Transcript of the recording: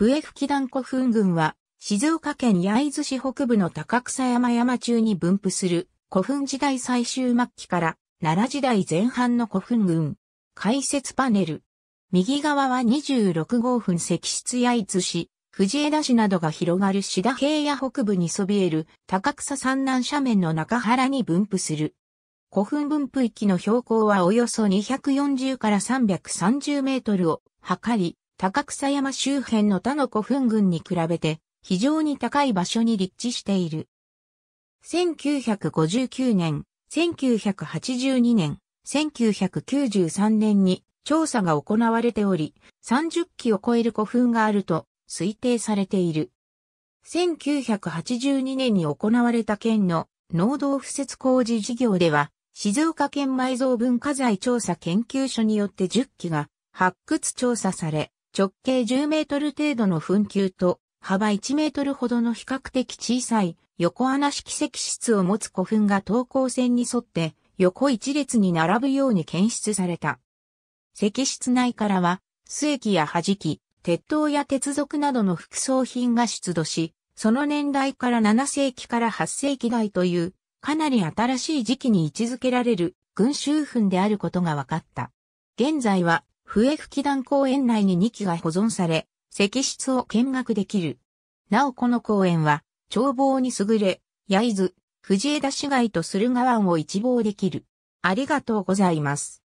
笛吹団古墳群は、静岡県焼津市北部の高草山山中に分布する古墳時代最終末期から奈良時代前半の古墳群。解説パネル。右側は26号墳石室焼津市、藤枝市などが広がる志田平野北部にそびえる高草山南斜面の中原に分布する。古墳分布域の標高はおよそ240から330メートルを測り、高草山周辺の他の古墳群に比べて非常に高い場所に立地している。1959年、1982年、1993年に調査が行われており、30基を超える古墳があると推定されている。1982年に行われた県の農道敷設工事事業では、静岡県埋蔵文化財調査研究所によって10基が発掘調査され、直径10メートル程度の噴球と幅1メートルほどの比較的小さい横穴式石室を持つ古墳が等高線に沿って横一列に並ぶように検出された。石室内からは、須木や弾き、鉄塔や鉄属などの副葬品が出土し、その年代から7世紀から8世紀代という、かなり新しい時期に位置づけられる群衆墳であることが分かった。現在は笛吹団公園内に2機が保存され、石室を見学できる。なおこの公園は、眺望に優れ、焼津、藤枝市街と駿河湾を一望できる。ありがとうございます。